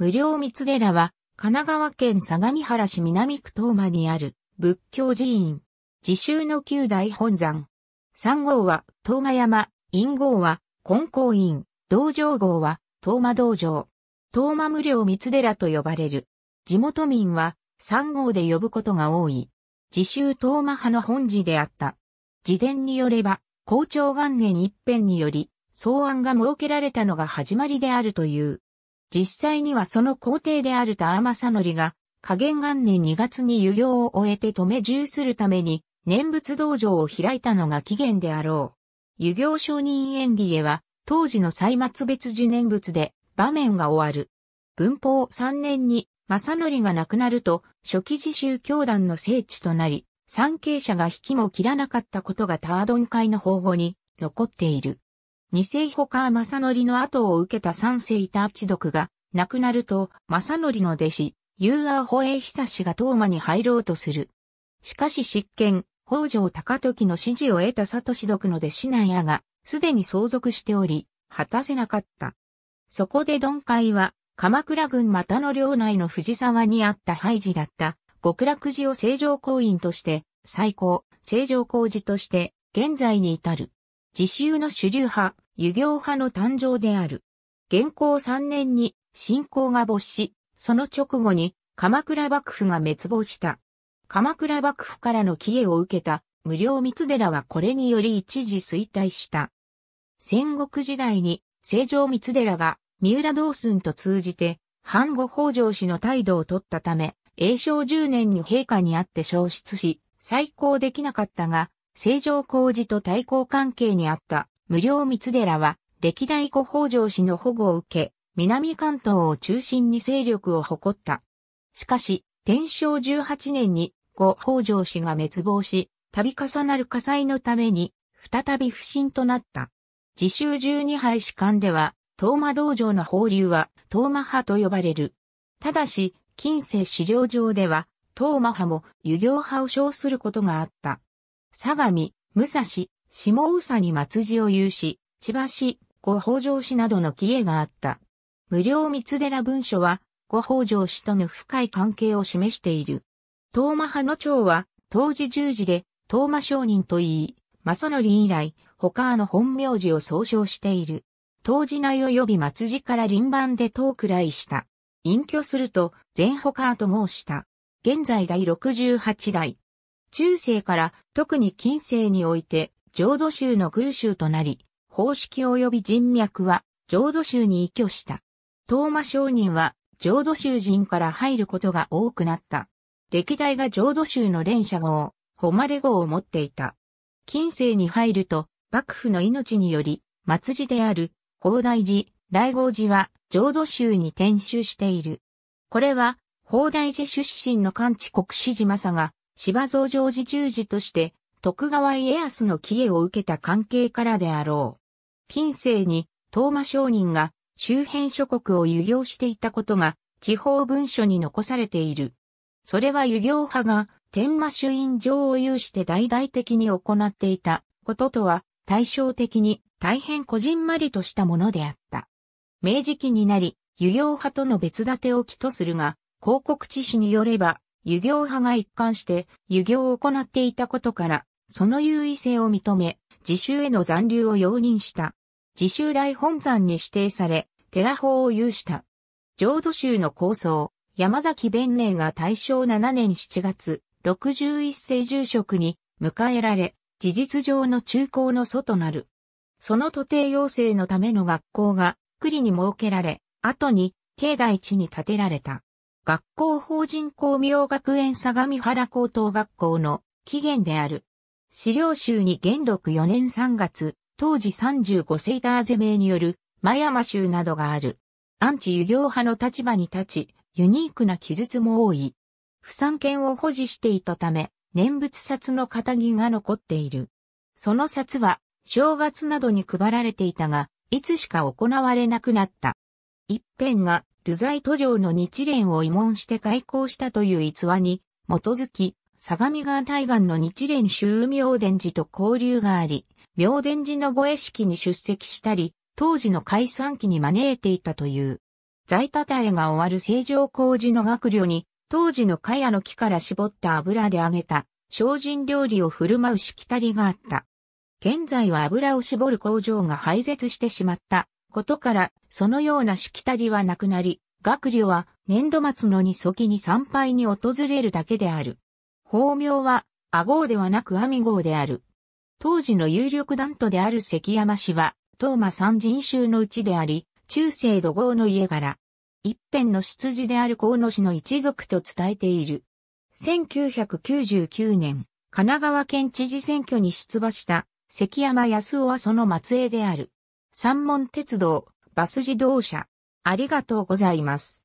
無料三寺は、神奈川県相模原市南区東間にある仏教寺院。自習の旧大本山。三号は東間山、陰号は金光院、道場号は東間道場。東間無料三寺と呼ばれる。地元民は三号で呼ぶことが多い。自習東間派の本寺であった。自伝によれば、校長元年一辺により、草案が設けられたのが始まりであるという。実際にはその皇帝である田天正則が、加減元年2月に遊行を終えて止め重するために、念仏道場を開いたのが起源であろう。遊行承認演技へは、当時の歳末別次念仏で、場面が終わる。文法3年に、正則が亡くなると、初期自習教団の聖地となり、参詣者が引きも切らなかったことがタードン会の保護に残っている。二世保川正則の後を受けた三世いた地毒が亡くなると、正則の弟子、ユーアー保ヒ久氏が東馬に入ろうとする。しかし執権、北条高時の指示を得た里氏毒の弟子なんやが、すでに相続しており、果たせなかった。そこで鈍海は、鎌倉軍又の領内の藤沢にあった廃寺だった、極楽寺を正常公院として、最高、正常公寺として、現在に至る。自習の主流派、湯行派の誕生である。元寇3年に信仰が没し、その直後に鎌倉幕府が滅亡した。鎌倉幕府からの帰依を受けた無料三寺はこれにより一時衰退した。戦国時代に成城三寺が三浦道寸と通じて藩後北条氏の態度を取ったため、永正10年に陛下にあって消失し、再興できなかったが、成城工事と対抗関係にあった無料三寺は歴代古北条氏の保護を受け、南関東を中心に勢力を誇った。しかし、天正18年に後北条氏が滅亡し、度重なる火災のために、再び不振となった。自習十二杯士官では、東馬道場の放流は、東馬派と呼ばれる。ただし、近世資料上では、東馬派も、遊行派を称することがあった。相模、武蔵、下宇佐に松寺を有し、千葉市、御北条市などの記絵があった。無料三寺文書は、御北条氏との深い関係を示している。東馬派の長は、当時十字で、東馬商人と言い、正則以来、他の本名字を総称している。当時内及び松寺から臨番で遠くらいした。隠居すると、全保と申した。現在第68代。中世から特に近世において浄土宗の空宗となり、方式及び人脈は浄土宗に依拠した。東馬商人は浄土宗人から入ることが多くなった。歴代が浄土宗の連射号、誉れ号を持っていた。近世に入ると、幕府の命により、末寺である、法大寺、来号寺は浄土宗に転宗している。これは、法大寺出身の関知国史島佐が、芝増上寺十字として、徳川家康の帰依を受けた関係からであろう。近世に、東馬商人が周辺諸国を遊行していたことが、地方文書に残されている。それは遊行派が、天馬主院上を有して大々的に行っていたこととは、対照的に大変こじんまりとしたものであった。明治期になり、遊行派との別立てを起とするが、広告知事によれば、遊行派が一貫して遊行を行っていたことから、その優位性を認め、自習への残留を容認した。自習大本山に指定され、寺法を有した。浄土宗の構想、山崎弁明が大正7年7月、61世住職に迎えられ、事実上の中高の祖となる。その徒弟養成のための学校が、栗に設けられ、後に、境内地に建てられた。学校法人公明学園相模原高等学校の起源である。資料集に元禄4年3月、当時35セイターゼ名による、マヤマ州などがある。アンチ遊行派の立場に立ち、ユニークな記述も多い。不産権を保持していたため、念仏札の仇が残っている。その札は、正月などに配られていたが、いつしか行われなくなった。一辺が流罪途上の日蓮を慰問して開校したという逸話に基づき、相模川対岸の日蓮宗明殿寺と交流があり、明殿寺の護衛式に出席したり、当時の解散期に招いていたという。在多えが終わる正常工事の学寮に、当時の茅の木から絞った油で揚げた精進料理を振る舞うしきたりがあった。現在は油を絞る工場が廃絶してしまったことから、そのようなしきたりはなくなり、学寮は年度末のにそきに参拝に訪れるだけである。法名は、阿号ではなく阿弥号である。当時の有力団徒である関山氏は、東馬三人衆のうちであり、中世土豪の家柄。一辺の出自である河野氏の一族と伝えている。1999年、神奈川県知事選挙に出馬した関山康夫はその末裔である。三門鉄道、バス自動車。ありがとうございます。